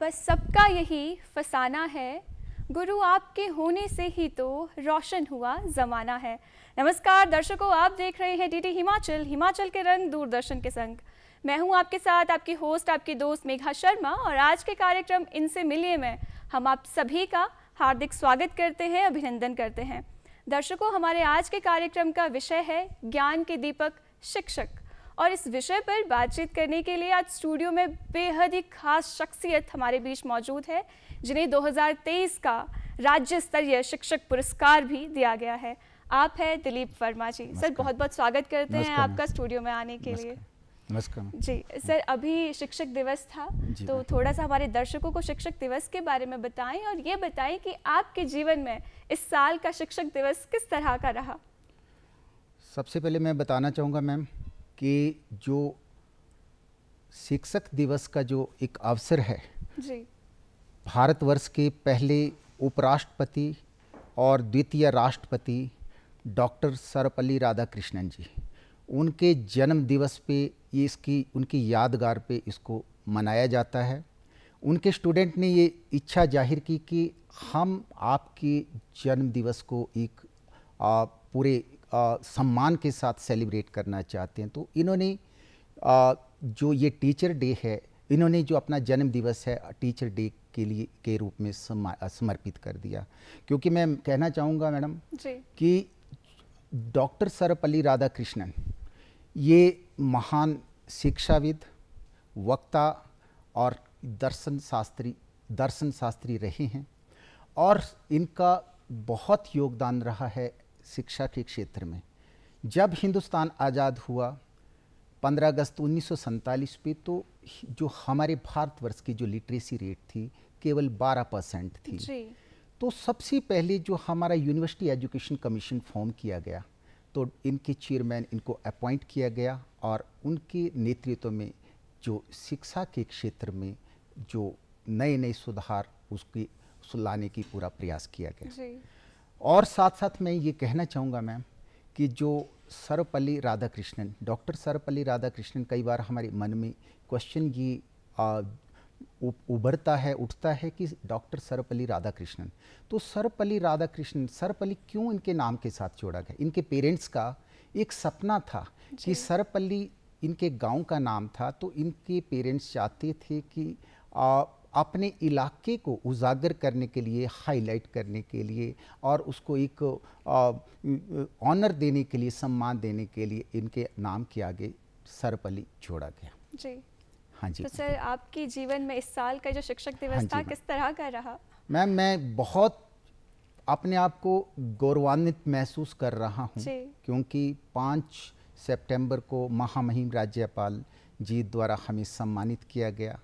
बस सबका यही फसाना है गुरु आपके होने से ही तो रोशन हुआ ज़माना है नमस्कार दर्शकों आप देख रहे हैं डीडी हिमाचल हिमाचल के रंग दूरदर्शन के संग मैं हूं आपके साथ आपकी होस्ट आपकी दोस्त मेघा शर्मा और आज के कार्यक्रम इनसे मिलिए में हम आप सभी का हार्दिक स्वागत करते हैं अभिनंदन करते हैं दर्शकों हमारे आज के कार्यक्रम का विषय है ज्ञान के दीपक शिक्षक और इस विषय पर बातचीत करने के लिए आज स्टूडियो में बेहद ही खास शख्सियत हमारे बीच मौजूद है जिन्हें 2023 का राज्य स्तरीय शिक्षक पुरस्कार भी दिया गया है आप है दिलीप वर्मा जी सर बहुत बहुत स्वागत करते हैं आपका स्टूडियो में आने के लिए नमस्कार जी सर अभी शिक्षक दिवस था तो थोड़ा सा हमारे दर्शकों को शिक्षक दिवस के बारे में बताएं और ये बताएं कि आपके जीवन में इस साल का शिक्षक दिवस किस तरह का रहा सबसे पहले मैं बताना चाहूँगा मैम कि जो शिक्षक दिवस का जो एक अवसर है भारतवर्ष के पहले उपराष्ट्रपति और द्वितीय राष्ट्रपति डॉक्टर सर्वपल्ली राधाकृष्णन जी उनके जन्म दिवस पे ये इसकी उनकी यादगार पे इसको मनाया जाता है उनके स्टूडेंट ने ये इच्छा जाहिर की कि हम आपके जन्म दिवस को एक आ, पूरे सम्मान के साथ सेलिब्रेट करना चाहते हैं तो इन्होंने जो ये टीचर डे है इन्होंने जो अपना जन्म दिवस है टीचर डे के लिए के रूप में समर्पित कर दिया क्योंकि मैं कहना चाहूँगा मैडम कि डॉक्टर सर्वपल्ली राधाकृष्णन ये महान शिक्षाविद वक्ता और दर्शन शास्त्री दर्शन शास्त्री रहे हैं और इनका बहुत योगदान रहा है शिक्षा के क्षेत्र में जब हिंदुस्तान आज़ाद हुआ 15 अगस्त उन्नीस पे तो जो हमारे भारतवर्ष की जो लिटरेसी रेट थी केवल 12 परसेंट थी जी। तो सबसे पहले जो हमारा यूनिवर्सिटी एजुकेशन कमीशन फॉर्म किया गया तो इनके चेयरमैन इनको अपॉइंट किया गया और उनके नेतृत्व में जो शिक्षा के क्षेत्र में जो नए नए सुधार उसकी लाने की पूरा प्रयास किया गया और साथ साथ मैं ये कहना चाहूँगा मैम कि जो सर्वपल्ली राधाकृष्णन डॉक्टर सर्वपल्ली राधाकृष्णन कई बार हमारे मन में क्वेश्चन ये उभरता है उठता है कि डॉक्टर सर्वपल्ली राधाकृष्णन तो सर्वपल्ली राधाकृष्णन सर्वपल्ली क्यों इनके नाम के साथ जोड़ा गया इनके पेरेंट्स का एक सपना था कि सर्वपल्ली इनके गांव का नाम था तो इनके पेरेंट्स चाहते थे कि आ, अपने इलाके को उजागर करने के लिए हाईलाइट करने के लिए और उसको एक ऑनर देने के लिए सम्मान देने के लिए इनके नाम के आगे सरपली जोड़ा गया जी हाँ जी तो सर आपकी जीवन में इस साल का जो शिक्षक हाँ दिवस हाँ था किस तरह का रहा मैम मैं बहुत अपने आप को गौरवान्वित महसूस कर रहा हूँ क्योंकि पाँच सितंबर को महामहिम राज्यपाल जी द्वारा हमें सम्मानित किया गया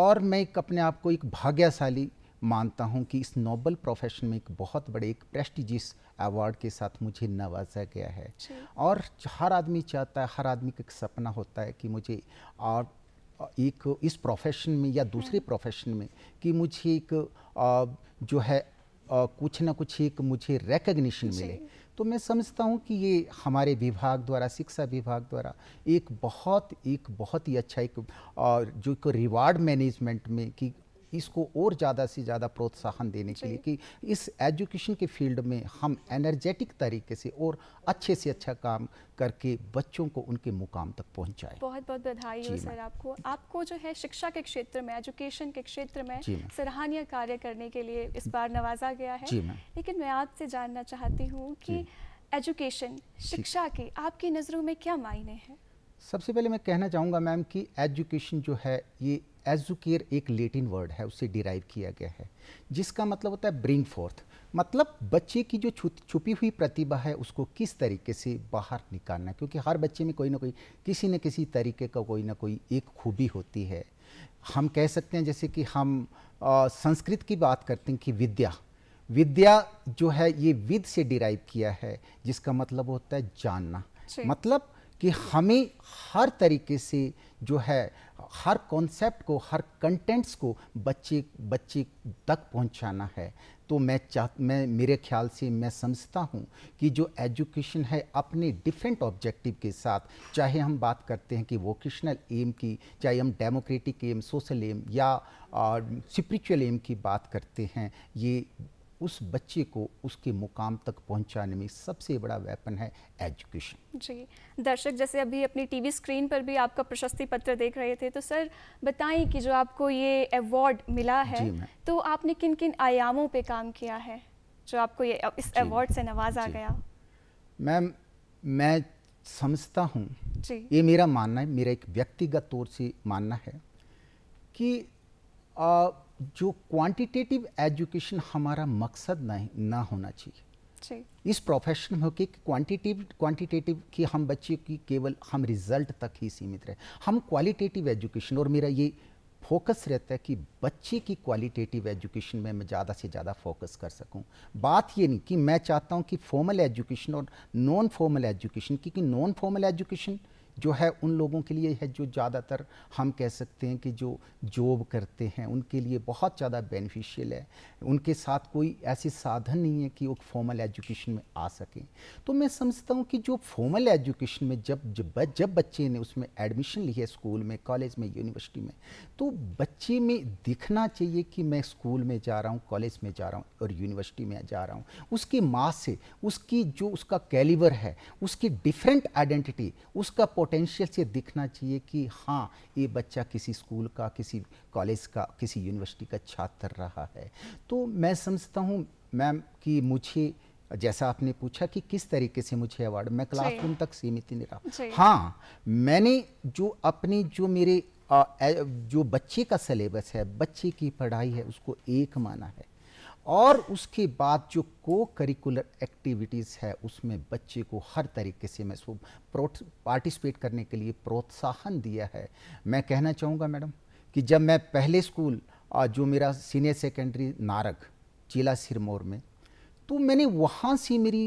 और मैं एक अपने आप को एक भाग्यशाली मानता हूँ कि इस नोबल प्रोफेशन में एक बहुत बड़े एक प्रेस्टिजियस अवार्ड के साथ मुझे नवाजा गया है और हर आदमी चाहता है हर आदमी का एक सपना होता है कि मुझे और एक इस प्रोफेशन में या दूसरे हम्म। प्रोफेशन में कि मुझे एक जो है कुछ ना कुछ एक मुझे रिकग्निशन मिले तो मैं समझता हूँ कि ये हमारे विभाग द्वारा शिक्षा विभाग द्वारा एक बहुत एक बहुत ही अच्छा एक और जो एक रिवार्ड मैनेजमेंट में कि इसको और ज़्यादा से ज़्यादा प्रोत्साहन देने के लिए कि इस एजुकेशन के फील्ड में हम एनर्जेटिक तरीके से और अच्छे से अच्छा काम करके बच्चों को उनके मुकाम तक पहुंचाएं। बहुत बहुत बधाई हो सर आपको आपको जो है शिक्षा के क्षेत्र में एजुकेशन के क्षेत्र में सराहनीय कार्य करने के लिए इस बार नवाजा गया है लेकिन मैं आपसे जानना चाहती हूँ कि एजुकेशन शिक्षा के आपकी नज़रों में क्या मायने हैं सबसे पहले मैं कहना चाहूँगा मैम कि एजुकेशन जो है ये एजुकेयर एक लेटिन वर्ड है उससे डिराइव किया गया है जिसका मतलब होता है ब्रिंग फोर्थ मतलब बच्चे की जो छुपी हुई प्रतिभा है उसको किस तरीके से बाहर निकालना क्योंकि हर बच्चे में कोई ना कोई किसी न किसी तरीके का कोई ना कोई एक खूबी होती है हम कह सकते हैं जैसे कि हम आ, संस्कृत की बात करते हैं कि विद्या विद्या जो है ये विद से डिराइव किया है जिसका मतलब होता है जानना मतलब कि हमें हर तरीके से जो है हर कॉन्सेप्ट को हर कंटेंट्स को बच्चे बच्चे तक पहुंचाना है तो मैं चाह मैं मेरे ख्याल से मैं समझता हूँ कि जो एजुकेशन है अपने डिफरेंट ऑब्जेक्टिव के साथ चाहे हम बात करते हैं कि वोकेशनल एम की चाहे हम डेमोक्रेटिक एम सोशल एम या स्पिरिचुअल एम की बात करते हैं ये उस बच्चे को उसके मुकाम तक पहुंचाने में सबसे बड़ा वेपन है एजुकेशन जी दर्शक जैसे अभी अपनी टीवी स्क्रीन पर भी आपका प्रशस्ति पत्र देख रहे थे तो सर बताएं कि जो आपको ये अवार्ड मिला है तो आपने किन किन आयामों पे काम किया है जो आपको ये इस अवार्ड से नवाजा गया मैम मैं समझता हूँ ये मेरा मानना है मेरा एक व्यक्तिगत तौर से मानना है कि आ, जो क्वांटिटेटिव एजुकेशन हमारा मकसद नहीं ना होना चाहिए इस प्रोफेशन में होकर क्वांटिटिव क्वांटिटेटिव कि हम बच्चे की केवल हम रिजल्ट तक ही सीमित रहे हम क्वालिटेटिव एजुकेशन और मेरा ये फोकस रहता है कि बच्चे की क्वालिटेटिव एजुकेशन में मैं ज़्यादा से ज़्यादा फोकस कर सकूं बात ये नहीं कि मैं चाहता हूं कि फॉर्मल एजुकेशन और नॉन फॉर्मल एजुकेशन क्योंकि नॉन फॉर्मल एजुकेशन जो है उन लोगों के लिए है जो ज़्यादातर हम कह सकते हैं कि जो जॉब करते हैं उनके लिए बहुत ज़्यादा बेनिफिशियल है उनके साथ कोई ऐसे साधन नहीं है कि वो फॉर्मल एजुकेशन में आ सकें तो मैं समझता हूँ कि जो फॉर्मल एजुकेशन में जब जब जब बच्चे ने उसमें एडमिशन लिया स्कूल में कॉलेज में यूनिवर्सिटी में तो बच्चे में दिखना चाहिए कि मैं स्कूल में जा रहा हूँ कॉलेज में जा रहा हूँ और यूनिवर्सिटी में जा रहा हूँ उसकी माँ से उसकी जो उसका कैलिवर है उसकी डिफरेंट आइडेंटिटी उसका पोटेंशियल से दिखना चाहिए कि हाँ ये बच्चा किसी स्कूल का किसी कॉलेज का किसी यूनिवर्सिटी का छात्र रहा है तो मैं समझता हूँ मैम कि मुझे जैसा आपने पूछा कि किस तरीके से मुझे अवार्ड मैं क्लासरूम तक सीमित नहीं रहा हाँ मैंने जो अपने जो मेरे आ, जो बच्चे का सिलेबस है बच्चे की पढ़ाई है उसको एक माना है और उसके बाद जो को करिकुलर एक्टिविटीज़ है उसमें बच्चे को हर तरीके से मैं पार्टिसिपेट करने के लिए प्रोत्साहन दिया है मैं कहना चाहूँगा मैडम कि जब मैं पहले स्कूल जो मेरा सीनियर सेकेंडरी नारक जिला सिरमौर में तो मैंने वहाँ से मेरी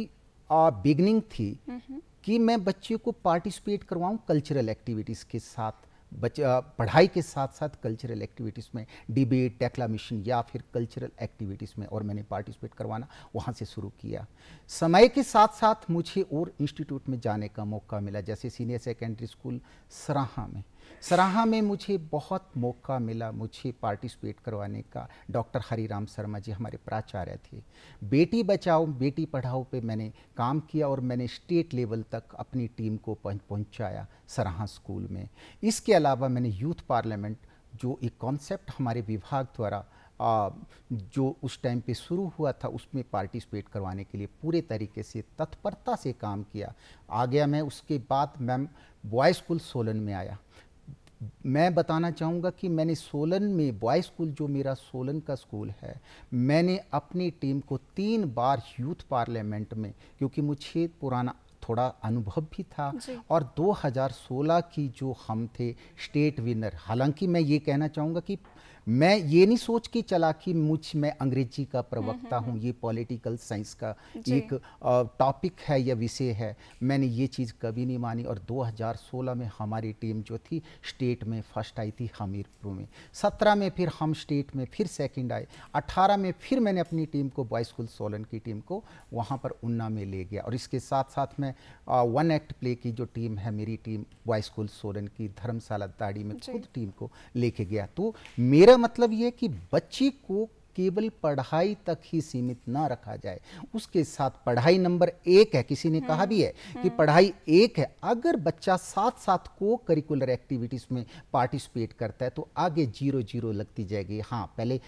बिगनिंग थी हम्म। कि मैं बच्चे को पार्टिसिपेट करवाऊँ कल्चरल एक्टिविटीज़ के साथ बच पढ़ाई के साथ साथ कल्चरल एक्टिविटीज़ में डिबेट मिशन या फिर कल्चरल एक्टिविटीज़ में और मैंने पार्टिसिपेट करवाना वहाँ से शुरू किया समय के साथ साथ मुझे और इंस्टीट्यूट में जाने का मौका मिला जैसे सीनियर सेकेंडरी स्कूल सराहा में सराहा में मुझे बहुत मौका मिला मुझे पार्टिसिपेट करवाने का डॉक्टर हरिराम शर्मा जी हमारे प्राचार्य थे बेटी बचाओ बेटी पढ़ाओ पे मैंने काम किया और मैंने स्टेट लेवल तक अपनी टीम को पहुंचाया सराहा स्कूल में इसके अलावा मैंने यूथ पार्लियामेंट जो एक कॉन्सेप्ट हमारे विभाग द्वारा आ, जो उस टाइम पे शुरू हुआ था उसमें पार्टिसिपेट करवाने के लिए पूरे तरीके से तत्परता से काम किया आ गया मैं उसके बाद मैम बॉयज स्कूल सोलन में आया मैं बताना चाहूँगा कि मैंने सोलन में बॉय स्कूल जो मेरा सोलन का स्कूल है मैंने अपनी टीम को तीन बार यूथ पार्लियामेंट में क्योंकि मुझे पुराना थोड़ा अनुभव भी था और 2016 की जो हम थे स्टेट विनर हालांकि मैं ये कहना चाहूँगा कि मैं ये नहीं सोच के चला कि मुझ मैं अंग्रेजी का प्रवक्ता हम्म, हम्म, हूँ ये हम्म। पॉलिटिकल साइंस का एक टॉपिक है या विषय है मैंने ये चीज़ कभी नहीं मानी और 2016 में हमारी टीम जो थी स्टेट में फर्स्ट आई थी हमीरपुर में सत्रह में फिर हम स्टेट में फिर सेकेंड आए 18 में फिर मैंने अपनी टीम को बॉय स्कूल सोलन की टीम को वहाँ पर उन्ना में ले गया और इसके साथ साथ मैं वन एक्ट प्ले की जो टीम है मेरी टीम बॉय स्कूल सोलन की धर्मशाला दाड़ी में खुद टीम को लेके गया तो मेरा इसका मतलब ये कि बच्ची को केवल पढ़ाई तक ही सीमित ना रखा जाए उसके साथ पढ़ाई नंबर एक है किसी ने कहा हम्म, भी है कि हम्म। पढ़ाई एक है अगर बच्चा साथ साथ को करिकुलर एक्टिविटीज़ में पार्टिसिपेट करता है तो आगे जीरो जीरो लगती जाएगी हाँ पहले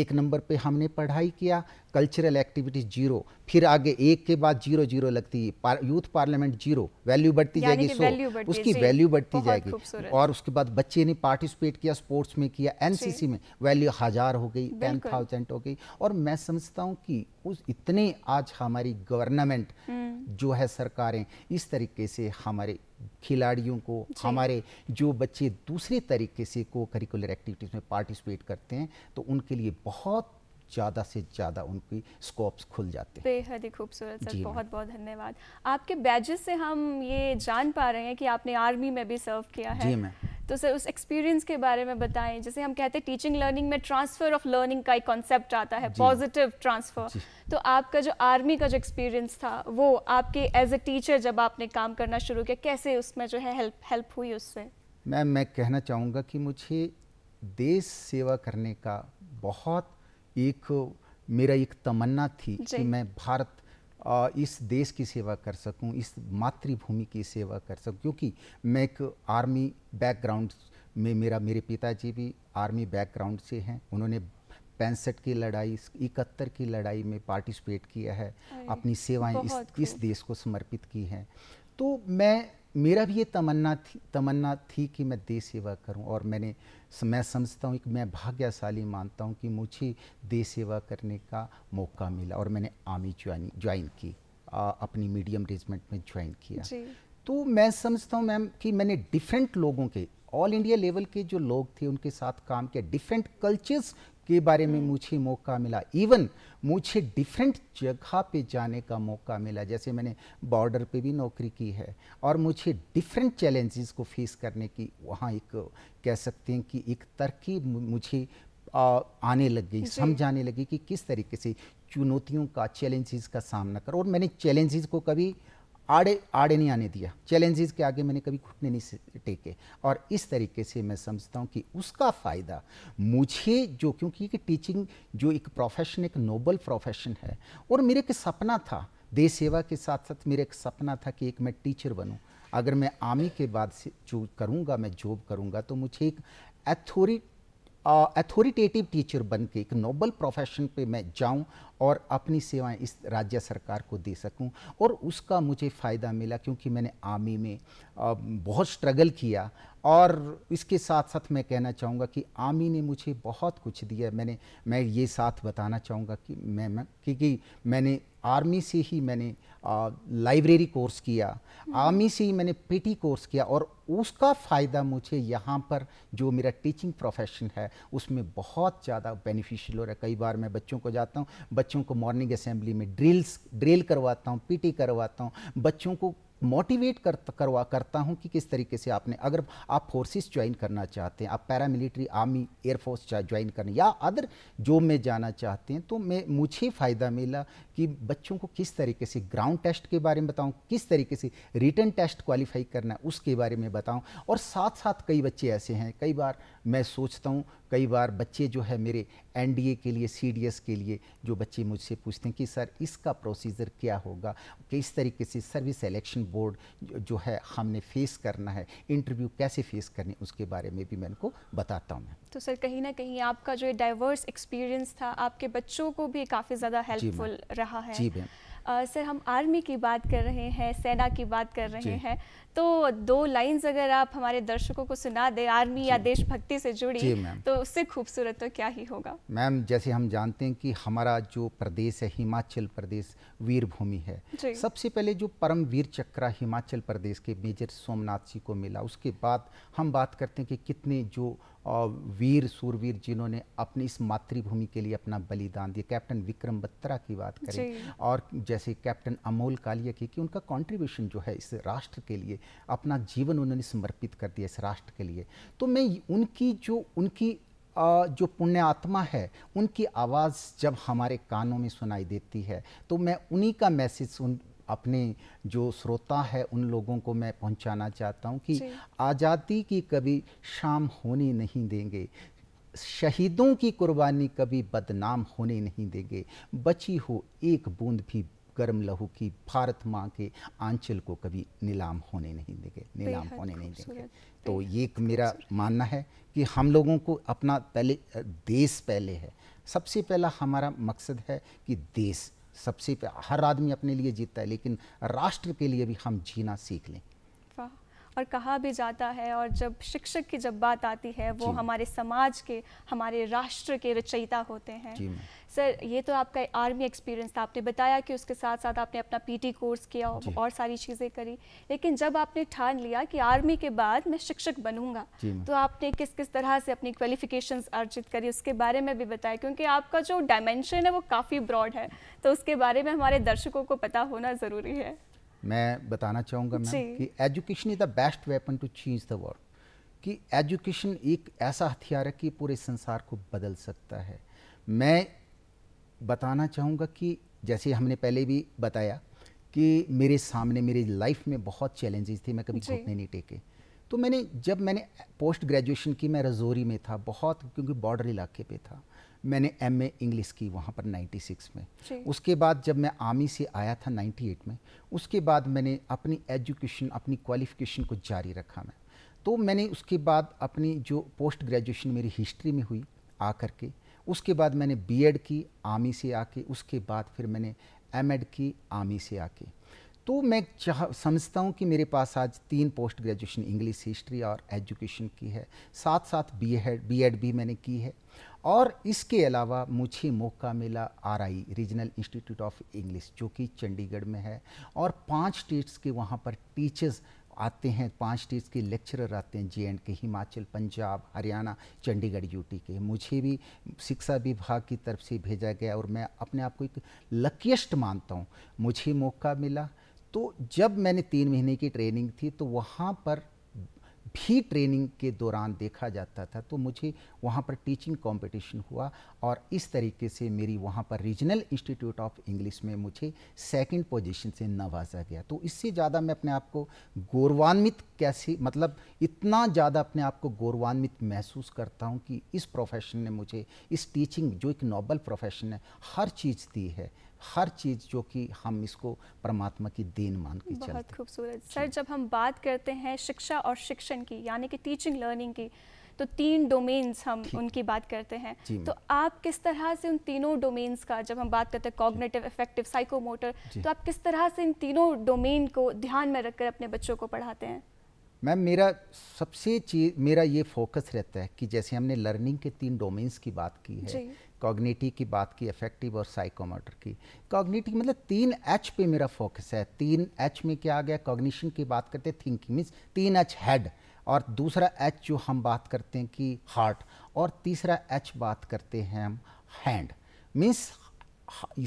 एक नंबर पे हमने पढ़ाई किया कल्चरल एक्टिविटीज़ जीरो फिर आगे एक के बाद जीरो जीरो लगती है पार, यूथ पार्लियामेंट जीरो वैल्यू बढ़ती जाएगी सो उसकी वैल्यू बढ़ती जाएगी और उसके बाद बच्चे ने पार्टिसिपेट किया स्पोर्ट्स में किया एनसीसी में वैल्यू हज़ार हो गई टेन थाउजेंड हो गई और मैं समझता हूँ कि उस इतने आज हमारी गवर्नमेंट हम्म। जो है सरकारें इस तरीके से हमारे खिलाड़ियों को हमारे जो बच्चे दूसरे तरीके से को करिकुलर एक्टिविटीज़ में पार्टिसिपेट करते हैं तो उनके लिए बहुत ज़्यादा से ज़्यादा उनकी स्कोप्स खुल जाते हैं बेहद ही खूबसूरत सर बहुत बहुत धन्यवाद आपके बैजेस से हम ये जान पा रहे हैं कि आपने आर्मी में भी सर्व किया है जी मैं तो सर उस एक्सपीरियंस के बारे में बताएं जैसे हम कहते हैं टीचिंग लर्निंग में ट्रांसफ़र ऑफ लर्निंग का एक कॉन्सेप्ट आता है पॉजिटिव ट्रांसफ़र तो आपका जो आर्मी का जो एक्सपीरियंस था वो आपके एज ए टीचर जब आपने काम करना शुरू किया कैसे उसमें जो है हेल्प हेल्प हुई उससे मैम मैं कहना चाहूँगा कि मुझे देश सेवा करने का बहुत एक मेरा एक तमन्ना थी कि मैं भारत इस देश की सेवा कर सकूं इस मातृभूमि की सेवा कर सकूं क्योंकि मैं एक आर्मी बैकग्राउंड में मेरा मेरे पिताजी भी आर्मी बैकग्राउंड से हैं उन्होंने पैंसठ की लड़ाई इकहत्तर की लड़ाई में पार्टिसिपेट किया है अपनी सेवाएं इस इस देश को समर्पित की हैं तो मैं मेरा भी ये तमन्ना थी तमन्ना थी कि मैं देश सेवा करूं और मैंने मैं समझता हूं कि मैं भाग्यशाली मानता हूं कि मुझे देश सेवा करने का मौका मिला और मैंने आर्मी ज्वाइन ज्वाइन की आ, अपनी मीडियम रेजिमेंट में ज्वाइन किया तो मैं समझता हूँ मैम कि मैंने डिफरेंट लोगों के ऑल इंडिया लेवल के जो लोग थे उनके साथ काम किया डिफरेंट कल्चर्स के बारे में मुझे मौका मिला इवन मुझे डिफरेंट जगह पे जाने का मौका मिला जैसे मैंने बॉर्डर पे भी नौकरी की है और मुझे डिफरेंट चैलेंजेस को फेस करने की वहाँ एक कह सकते हैं कि एक तरकीब मुझे आने लग गई समझ आने लगी कि किस तरीके से चुनौतियों का चैलेंजेस का सामना करो और मैंने चैलेंजेस को कभी आड़े आड़े नहीं आने दिया चैलेंजेस के आगे मैंने कभी घुटने नहीं टेके और इस तरीके से मैं समझता हूँ कि उसका फ़ायदा मुझे जो क्योंकि कि टीचिंग जो एक प्रोफेशन एक नोबल प्रोफेशन है और मेरे एक सपना था देश सेवा के साथ साथ मेरा एक सपना था कि एक मैं टीचर बनूँ अगर मैं आर्मी के बाद से जो करूँगा मैं जॉब करूँगा तो मुझे एक एथोरिटी अथॉरिटेटिव टीचर बन के एक नोबल प्रोफेशन पे मैं जाऊं और अपनी सेवाएं इस राज्य सरकार को दे सकूं और उसका मुझे फ़ायदा मिला क्योंकि मैंने आर्मी में आ, बहुत स्ट्रगल किया और इसके साथ साथ मैं कहना चाहूँगा कि आमी ने मुझे बहुत कुछ दिया मैंने मैं ये साथ बताना चाहूँगा कि मैं मैं क्योंकि मैंने आर्मी से ही मैंने लाइब्रेरी कोर्स किया हम्म। आर्मी से ही मैंने पीटी कोर्स किया और उसका फ़ायदा मुझे यहाँ पर जो मेरा टीचिंग प्रोफेशन है उसमें बहुत ज़्यादा बेनिफिशियल हो रहा है कई बार मैं बच्चों को जाता हूँ बच्चों को मॉर्निंग असेंबली में ड्रिल्स ड्रिल करवाता हूँ पीटी करवाता हूँ बच्चों को मोटिवेट कर करवा करता हूँ कि किस तरीके से आपने अगर आप फोर्सेस ज्वाइन करना चाहते हैं आप पैरामिलिट्री आर्मी एयरफोर्स ज्वाइन करने या अदर जो में जाना चाहते हैं तो मैं मुझे फ़ायदा मिला कि बच्चों को किस तरीके से ग्राउंड टेस्ट के बारे में बताऊँ किस तरीके से रिटर्न टेस्ट क्वालिफाई करना है उसके बारे में बताऊँ और साथ साथ कई बच्चे ऐसे हैं कई बार मैं सोचता हूँ कई बार बच्चे जो है मेरे एनडीए के लिए सीडीएस के लिए जो बच्चे मुझसे पूछते हैं कि सर इसका प्रोसीजर क्या होगा किस तरीके से सर्विस सेलेक्शन बोर्ड जो है हमने फेस करना है इंटरव्यू कैसे फेस करनी उसके बारे में भी मैं उनको बताता हूँ तो सर कहीं ना कहीं आपका जो डाइवर्स एक्सपीरियंस था आपके बच्चों को भी काफ़ी ज़्यादा हेल्पफुल रहा है जी मैम सर हम आर्मी की बात कर रहे हैं सेना की बात कर रहे हैं तो दो लाइंस अगर आप हमारे दर्शकों को सुना दें आर्मी या देशभक्ति से जुड़ी तो उससे खूबसूरत तो क्या ही होगा मैम जैसे हम जानते हैं कि हमारा जो प्रदेश है हिमाचल प्रदेश वीर भूमि है सबसे पहले जो परम वीर चक्रा हिमाचल प्रदेश के मेजर सोमनाथ जी को मिला उसके बाद हम बात करते हैं कि कितने जो और वीर सूरवीर जिन्होंने अपनी इस मातृभूमि के लिए अपना बलिदान दिया कैप्टन विक्रम बत्रा की बात करें और जैसे कैप्टन अमोल कालिया की कि उनका कंट्रीब्यूशन जो है इस राष्ट्र के लिए अपना जीवन उन्होंने समर्पित कर दिया इस राष्ट्र के लिए तो मैं उनकी जो उनकी जो पुण्य आत्मा है उनकी आवाज़ जब हमारे कानों में सुनाई देती है तो मैं उन्हीं का मैसेज अपने जो श्रोता है उन लोगों को मैं पहुंचाना चाहता हूं कि आज़ादी की कभी शाम होने नहीं देंगे शहीदों की कुर्बानी कभी बदनाम होने नहीं देंगे बची हो एक बूंद भी गर्म लहू की भारत माँ के आंचल को कभी नीलाम होने नहीं देंगे नीलाम होने नहीं देंगे तो ये एक मेरा मानना है कि हम लोगों को अपना पहले देश पहले है सबसे पहला हमारा मकसद है कि देश सबसे हर आदमी अपने लिए जीतता है लेकिन राष्ट्र के लिए भी हम जीना सीख लें और कहा भी जाता है और जब शिक्षक की जब बात आती है वो हमारे समाज के हमारे राष्ट्र के रचयिता होते हैं सर ये तो आपका आर्मी एक्सपीरियंस था आपने बताया कि उसके साथ साथ आपने अपना पीटी कोर्स किया और सारी चीज़ें करी लेकिन जब आपने ठान लिया कि आर्मी के बाद मैं शिक्षक बनूंगा तो आपने किस किस तरह से अपनी क्वालिफिकेशन अर्जित करी उसके बारे में भी बताया क्योंकि आपका जो डायमेंशन है वो काफ़ी ब्रॉड है तो उसके बारे में हमारे दर्शकों को पता होना ज़रूरी है मैं बताना चाहूँगा मैम कि education is the best weapon to change the world कि एजुकेशन एक ऐसा हथियार है कि पूरे संसार को बदल सकता है मैं बताना चाहूँगा कि जैसे हमने पहले भी बताया कि मेरे सामने मेरी लाइफ में बहुत चैलेंजेस थे मैं कभी घुटने नहीं टेके तो मैंने जब मैंने पोस्ट ग्रेजुएशन की मैं रजौरी में था बहुत क्योंकि बॉर्डर इलाके पे था मैंने एम ए इंग्लिश की वहाँ पर 96 में उसके बाद जब मैं आर्मी से आया था 98 में उसके बाद मैंने अपनी एजुकेशन अपनी क्वालिफिकेशन को जारी रखा मैं तो मैंने उसके बाद अपनी जो पोस्ट ग्रेजुएशन मेरी हिस्ट्री में हुई आ कर के उसके बाद मैंने बीएड की आर्मी से आके उसके बाद फिर मैंने एमएड की आर्मी से आके तो मैं चाह समझता हूँ कि मेरे पास आज तीन पोस्ट ग्रेजुएशन इंग्लिश हिस्ट्री और एजुकेशन की है साथ साथ बी एड बी एड भी मैंने की है और इसके अलावा मुझे मौका मिला RI regional institute of English जो कि चंडीगढ़ में है और पांच स्टेट्स के वहाँ पर टीचर्स आते हैं पांच स्टेट्स के लेक्चरर आते हैं J and K Himachal Punjab Haryana Chandigarh UT के मुझे भी शिक्षा विभाग की तरफ से भेजा गया और मैं अपने आप को एक लकीस्ट मानता हूँ मुझे मौका मिला तो जब मैंने तीन महीने की ट्रेनिंग थी तो वहाँ पर भी ट्रेनिंग के दौरान देखा जाता था तो मुझे वहाँ पर टीचिंग कंपटीशन हुआ और इस तरीके से मेरी वहाँ पर रीजनल इंस्टीट्यूट ऑफ इंग्लिश में मुझे सेकंड पोजीशन से नवाजा गया तो इससे ज़्यादा मैं अपने आप को गौरवान्वित कैसे मतलब इतना ज़्यादा अपने आप को गौरवान्वित महसूस करता हूँ कि इस प्रोफेशन ने मुझे इस टीचिंग जो एक नॉबल प्रोफेशन है हर चीज़ दी है हर चीज़ जो कि हम इसको परमात्मा की देन मान के चलते बहुत खूबसूरत सर जब हम बात करते हैं शिक्षा और शिक्षण की यानी कि टीचिंग लर्निंग की तो तीन डोमेन्स हम उनकी बात करते हैं तो आप किस तरह से उन तीनों डोमेन्स का जब हम बात करते हैं कॉग्नेटिव इफेक्टिव साइकोमोटर तो आप किस तरह से इन तीनों डोमेन को ध्यान में रखकर अपने बच्चों को पढ़ाते हैं मैम मेरा सबसे चीज मेरा ये फोकस रहता है कि जैसे हमने लर्निंग के तीन डोमेन्स की बात की है कॉग्निटिव की बात की इफेक्टिव और साइकोमोटर की कॉग्निटिव मतलब तीन एच पे मेरा फोकस है तीन एच में क्या आ गया कॉग्निशन की बात करते हैं थिंकिंग मीन्स तीन एच हेड और दूसरा एच जो हम बात करते हैं कि हार्ट और तीसरा एच बात करते हैं हम हैंड मीन्स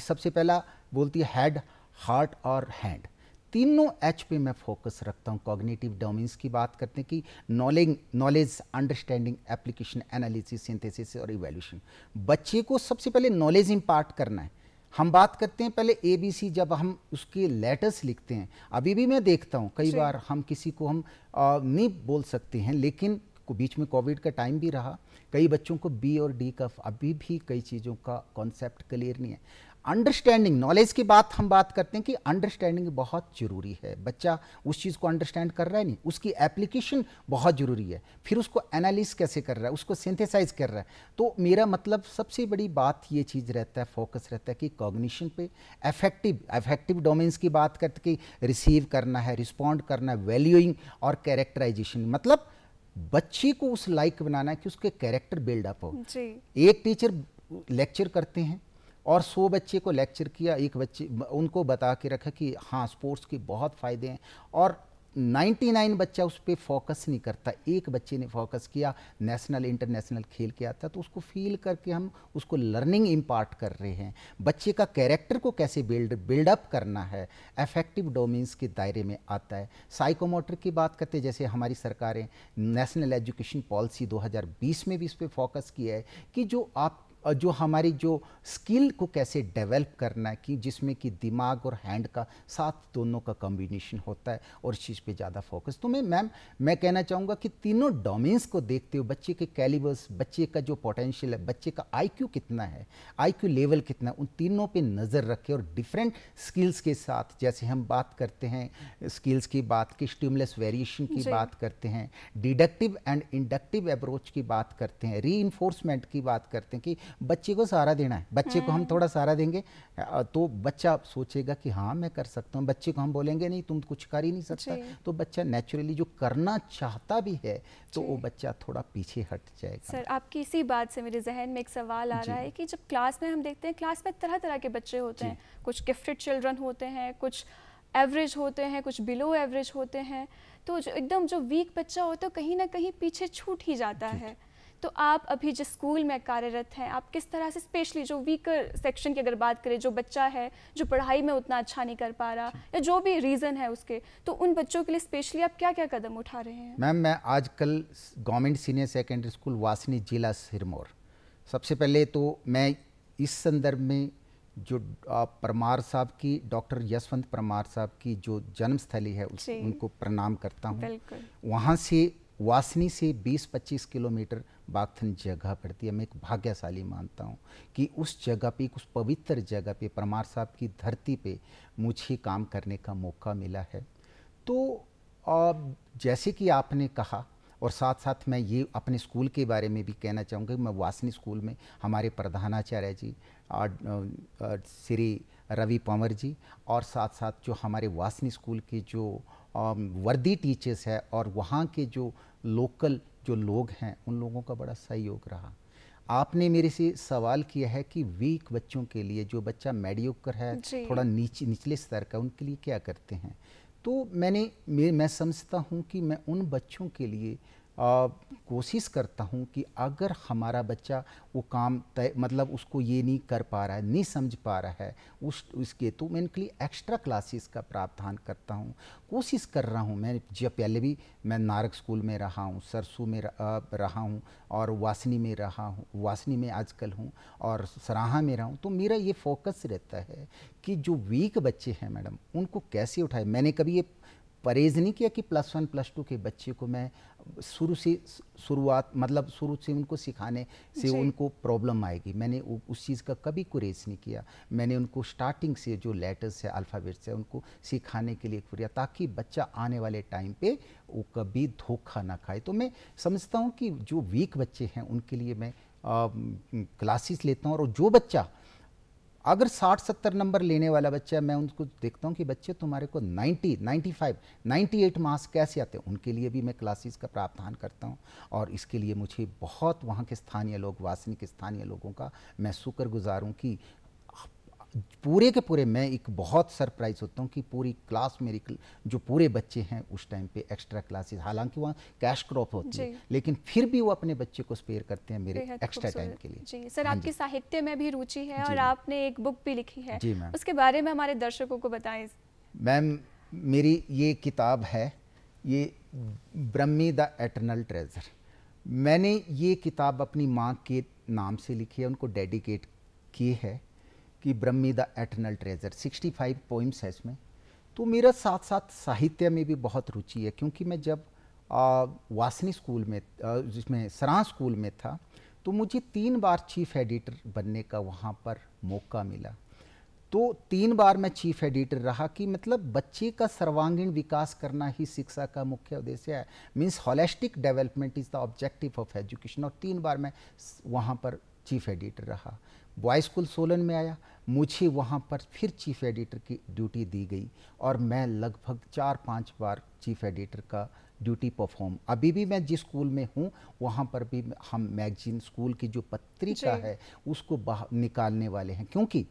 सबसे पहला बोलती है हेड हार्ट और हैंड तीनों एच पे मैं फोकस रखता हूँ कॉग्निटिव डोमेन्स की बात करते हैं कि knowledge knowledge understanding application analysis synthesis और इवेल्यूशन बच्चे को सबसे पहले नॉलेज इम्पार्ट करना है हम बात करते हैं पहले ए बी सी जब हम उसके लेटर्स लिखते हैं अभी भी मैं देखता हूँ कई बार हम किसी को हम आ, नहीं बोल सकते हैं लेकिन को बीच में कोविड का टाइम भी रहा कई बच्चों को बी और डी का अभी भी कई चीज़ों का कॉन्सेप्ट क्लियर नहीं है अंडरस्टैंडिंग नॉलेज की बात हम बात करते हैं कि अंडरस्टैंडिंग बहुत ज़रूरी है बच्चा उस चीज़ को अंडरस्टैंड कर रहा है नहीं उसकी एप्लीकेशन बहुत ज़रूरी है फिर उसको एनालिस कैसे कर रहा है उसको सिंथेसाइज कर रहा है तो मेरा मतलब सबसे बड़ी बात ये चीज़ रहता है फोकस रहता है कि कॉग्निशन पे एफेक्टिव अफेक्टिव डोमेंस की बात करते कि रिसीव करना है रिस्पॉन्ड करना है वैल्यूइंग और कैरेक्टराइजेशन मतलब बच्चे को उस लाइक बनाना है कि उसके कैरेक्टर बिल्डअप हो एक टीचर लेक्चर करते हैं और सौ बच्चे को लेक्चर किया एक बच्चे उनको बता के रखा कि हाँ स्पोर्ट्स के बहुत फ़ायदे हैं और 99 बच्चा उस पर फोकस नहीं करता एक बच्चे ने फोकस किया नेशनल इंटरनेशनल खेल के आता तो उसको फील करके हम उसको लर्निंग इम्पार्ट कर रहे हैं बच्चे का कैरेक्टर को कैसे बिल्ड बिल्डअप करना है अफेक्टिव डोमेंस के दायरे में आता है साइकोमोटर की बात करते जैसे हमारी सरकारें नेशनल एजुकेशन पॉलिसी दो में भी इस पर फोकस किया है कि जो आप जो हमारी जो स्किल को कैसे डेवलप करना है कि जिसमें कि दिमाग और हैंड का साथ दोनों का कॉम्बिनेशन होता है और इस चीज़ पर ज़्यादा फोकस तो मैं मैम मैं कहना चाहूँगा कि तीनों डोमेन्स को देखते हुए बच्चे के कैलिबर्स बच्चे का जो पोटेंशियल है बच्चे का आईक्यू कितना है आईक्यू लेवल कितना है उन तीनों पर नज़र रखें और डिफरेंट स्किल्स के साथ जैसे हम बात करते हैं स्किल्स की बात की स्ट्यूमलेस वेरिएशन की बात करते हैं डिडक्टिव एंड इंडक्टिव अप्रोच की बात करते हैं री की बात करते हैं कि बच्चे को सहारा देना है बच्चे को हम हम्म। थोड़ा सहारा देंगे तो बच्चा सोचेगा कि हाँ मैं कर सकता हूँ बच्चे को हम बोलेंगे नहीं तुम कुछ कर ही नहीं सकता तो बच्चा नेचुरली जो करना चाहता भी है तो वो बच्चा थोड़ा पीछे हट जाएगा सर आपकी इसी बात से मेरे जहन में एक सवाल आ रहा है कि जब क्लास में हम देखते हैं क्लास में तरह तरह के बच्चे होते हैं कुछ गिफ्टेड चिल्ड्रन होते हैं कुछ एवरेज होते हैं कुछ बिलो एवरेज होते हैं तो जो एकदम जो वीक बच्चा होता है कहीं ना कहीं पीछे छूट ही जाता है तो आप अभी जिस स्कूल में कार्यरत हैं आप किस तरह से स्पेशली जो वीकर सेक्शन की अगर बात करें जो बच्चा है जो पढ़ाई में उतना अच्छा नहीं कर पा रहा या जो भी रीज़न है उसके तो उन बच्चों के लिए स्पेशली आप क्या क्या कदम उठा रहे हैं मैम मैं आजकल government senior secondary school Vasni जिला सिरमौर सबसे पहले तो मैं इस संदर्भ में जो परमार साहब की डॉक्टर यशवंत परमार साहब की जो जन्मस्थली है उस उनको प्रणाम करता हूँ वहाँ से वासनी से 20-25 किलोमीटर बागथन जगह पड़ती है मैं एक भाग्यशाली मानता हूँ कि उस जगह पे उस पवित्र जगह पे परमार साहब की धरती पे मुझे काम करने का मौका मिला है तो जैसे कि आपने कहा और साथ साथ मैं ये अपने स्कूल के बारे में भी कहना चाहूँगा मैं वासनी स्कूल में हमारे प्रधानाचार्य जी श्री रवि पंवर जी और साथ साथ जो हमारे वासनी स्कूल के जो वर्दी टीचर्स है और वहाँ के जो लोकल जो लोग हैं उन लोगों का बड़ा सहयोग रहा आपने मेरे से सवाल किया है कि वीक बच्चों के लिए जो बच्चा मेडियोकर है थोड़ा नीच निचले स्तर का उनके लिए क्या करते हैं तो मैंने मैं समझता हूँ कि मैं उन बच्चों के लिए कोशिश करता हूँ कि अगर हमारा बच्चा वो काम तय मतलब उसको ये नहीं कर पा रहा है नहीं समझ पा रहा है उस उसके तो मैं इनके लिए एक्स्ट्रा क्लासेस का प्रावधान करता हूँ कोशिश कर रहा हूँ मैं जब पहले भी मैं नारक स्कूल में रहा हूँ सरसों में रहा हूँ और वासनी में रहा हूँ वासनी में आजकल हूँ और सराहा में रहा हूँ तो मेरा ये फोकस रहता है कि जो वीक बच्चे हैं मैडम उनको कैसे उठाए मैंने कभी ये परहेज नहीं किया कि प्लस वन प्लस टू के बच्चे को मैं शुरू से शुरुआत मतलब शुरू से उनको सिखाने से उनको प्रॉब्लम आएगी मैंने उ, उस चीज़ का कभी कुरेज नहीं किया मैंने उनको स्टार्टिंग से जो लेटर्स है अल्फ़ाबेट्स है उनको सिखाने के लिए किया ताकि बच्चा आने वाले टाइम पे वो कभी धोखा ना खाए तो मैं समझता हूँ कि जो वीक बच्चे हैं उनके लिए मैं क्लासेस लेता हूँ और जो बच्चा अगर 60-70 नंबर लेने वाला बच्चा मैं उनको देखता हूँ कि बच्चे तुम्हारे को 90, 95, 98 मार्क्स कैसे आते हैं उनके लिए भी मैं क्लासेस का प्रावधान करता हूँ और इसके लिए मुझे बहुत वहाँ के स्थानीय लोग वासनिक स्थानीय लोगों का मैं गुजार हूँ कि पूरे के पूरे मैं एक बहुत सरप्राइज होता हूँ कि पूरी क्लास मेरी जो पूरे बच्चे हैं उस टाइम पे एक्स्ट्रा क्लासेस हालांकि वहाँ कैश क्रॉप होती है लेकिन फिर भी वो अपने बच्चे को स्पेयर करते हैं मेरे एक्स्ट्रा टाइम के लिए जी सर हाँ आपकी साहित्य में भी रुचि है और आपने एक बुक भी लिखी है जी मैम उसके बारे में हमारे दर्शकों को बताएं मैम मेरी ये किताब है ये ब्रह्मी द एटर्नल ट्रेजर मैंने ये किताब अपनी माँ के नाम से लिखी है उनको डेडिकेट की है कि ब्रह्मी द एटर्नल ट्रेजर 65 पोइम्स है इसमें तो मेरा साथ साथ साहित्य में भी बहुत रुचि है क्योंकि मैं जब आ, वासनी स्कूल में जिसमें सरां स्कूल में था तो मुझे तीन बार चीफ एडिटर बनने का वहाँ पर मौका मिला तो तीन बार मैं चीफ एडिटर रहा कि मतलब बच्चे का सर्वांगीण विकास करना ही शिक्षा का मुख्य उद्देश्य है means holistic development is the objective of education और तीन बार मैं वहाँ पर चीफ एडिटर रहा बॉय स्कूल सोलन में आया मुझे वहाँ पर फिर चीफ एडिटर की ड्यूटी दी गई और मैं लगभग चार पाँच बार चीफ एडिटर का ड्यूटी परफॉर्म अभी भी मैं जिस स्कूल में हूँ वहाँ पर भी हम मैगजीन स्कूल की जो पत्रिका है उसको निकालने वाले हैं क्योंकि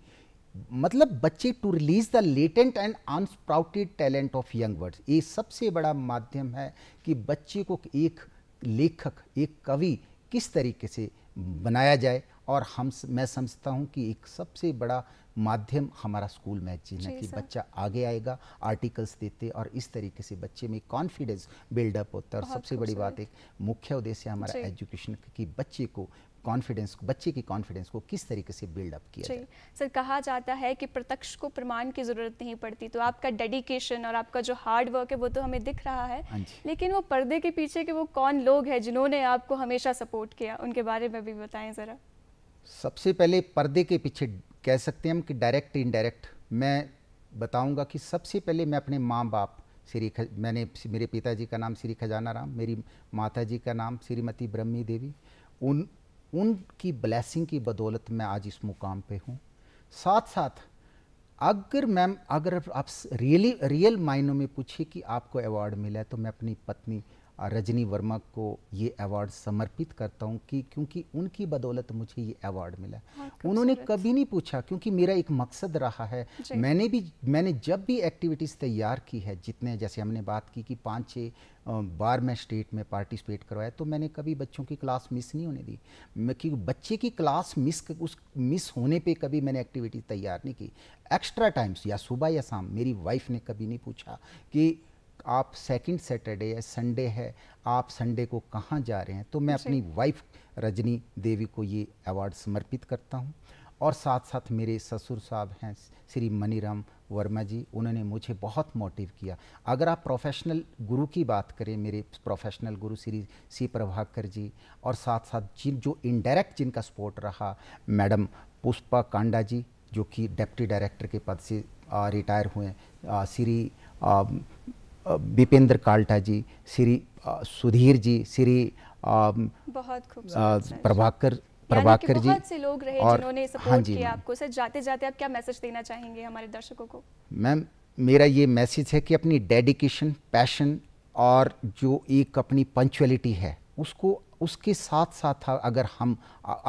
मतलब बच्चे to release the latent and unsprouted talent of young words ये सबसे बड़ा माध्यम है कि बच्चे को एक लेखक एक कवि किस तरीके से बनाया जाए और हम मैं समझता हूँ कि एक सबसे बड़ा माध्यम हमारा स्कूल मैच है कि बच्चा आगे आएगा आर्टिकल्स देते और इस तरीके से बच्चे में कॉन्फिडेंस बिल्डअप होता है और सबसे बड़ी बात एक मुख्य उद्देश्य हमारा एजुकेशन की बच्चे को कॉन्फिडेंस को बच्चे की कॉन्फिडेंस को किस तरीके से बिल्डअप किया जाए सर कहा जाता है कि प्रत्यक्ष को प्रमाण की ज़रूरत नहीं पड़ती तो आपका डेडिकेशन और आपका जो हार्ड वर्क है वो तो हमें दिख रहा है हाँ लेकिन वो पर्दे के पीछे के वो कौन लोग हैं जिन्होंने आपको हमेशा सपोर्ट किया उनके बारे में भी बताएं ज़रा सबसे पहले पर्दे के पीछे कह सकते हैं हम कि डायरेक्ट इनडायरेक्ट मैं बताऊंगा कि सबसे पहले मैं अपने माँ बाप श्री ख मैंने मेरे पिताजी का नाम श्री खजाना राम मेरी माता जी का नाम श्रीमती ब्रह्मी देवी उन उनकी ब्लैसिंग की बदौलत मैं आज इस मुकाम पे हूँ साथ साथ अगर मैम अगर आप रियली रियल मायनों में पूछिए कि आपको अवार्ड मिला है तो मैं अपनी पत्नी रजनी वर्मा को ये अवार्ड समर्पित करता हूँ कि क्योंकि उनकी बदौलत मुझे ये अवार्ड मिला उन्होंने कभी नहीं पूछा क्योंकि मेरा एक मकसद रहा है मैंने भी मैंने जब भी एक्टिविटीज़ तैयार की है जितने जैसे हमने बात की कि पाँच छः बार मैं स्टेट में पार्टिसिपेट करवाया तो मैंने कभी बच्चों की क्लास मिस नहीं होने दी क्योंकि बच्चे की क्लास मिस उस मिस होने पर कभी मैंने एक्टिविटी तैयार नहीं की एक्स्ट्रा टाइम्स या सुबह या शाम मेरी वाइफ ने कभी नहीं पूछा कि आप सेकंड सैटरडे है संडे है आप संडे को कहाँ जा रहे हैं तो मैं अपनी वाइफ रजनी देवी को ये अवार्ड समर्पित करता हूँ और साथ साथ मेरे ससुर साहब हैं श्री मनीराम वर्मा जी उन्होंने मुझे बहुत मोटिव किया अगर आप प्रोफेशनल गुरु की बात करें मेरे प्रोफेशनल गुरु श्री सी प्रभाकर जी और साथ साथ जिन जो इनडायरेक्ट जिनका सपोर्ट रहा मैडम पुष्पा कांडा जी जो कि डेप्टी डायरेक्टर के पद से रिटायर हुए श्री बिपेंद्र काल्टा जी श्री सुधीर जी श्री बहुत प्रभाकर प्रभाकर जी से लोग रहे और जिन्होंने सपोर्ट हाँ किया आपको सर जाते जाते आप क्या मैसेज देना चाहेंगे हमारे दर्शकों को मैम मेरा ये मैसेज है कि अपनी डेडिकेशन पैशन और जो एक अपनी पंचुअलिटी है उसको उसके साथ साथ अगर हम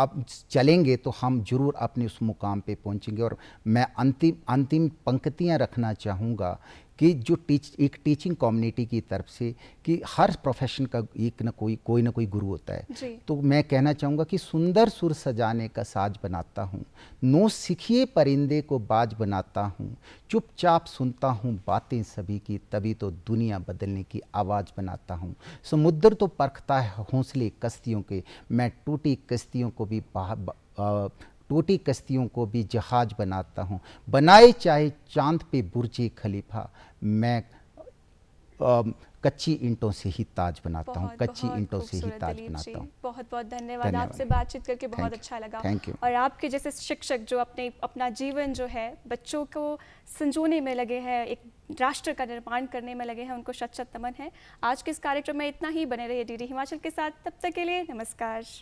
अब चलेंगे तो हम जरूर अपने उस मुकाम पे पहुंचेंगे और मैं अंतिम अंतिम पंक्तियां रखना चाहूँगा कि जो टीच एक टीचिंग कम्युनिटी की तरफ से कि हर प्रोफेशन का एक ना कोई कोई ना कोई गुरु होता है तो मैं कहना चाहूँगा कि सुंदर सुर सजाने का साज बनाता हूँ नो सीखिए परिंदे को बाज बनाता हूँ चुपचाप सुनता हूँ बातें सभी की तभी तो दुनिया बदलने की आवाज़ बनाता हूँ समुद्र तो परखता है हौसले कश्तियों के मैं टूटी कश्तियों को भी टोटी कश्तियों को भी जहाज बनाता हूँ बनाए चाहे चांद पे बुर्ज खलीफा मैं आ, कच्ची ईंटों से ही ताज बनाता हूँ कच्ची ईंटों से ही ताज बनाता हूँ बहुत बहुत धन्यवाद आपसे बातचीत करके बहुत अच्छा लगा थैंक यू और आपके जैसे शिक्षक जो अपने अपना जीवन जो है बच्चों को संजोने में लगे हैं एक राष्ट्र का निर्माण करने में लगे हैं उनको शत शत नमन है आज के इस कार्यक्रम में इतना ही बने रहिए डी हिमाचल के साथ तब तक के लिए नमस्कार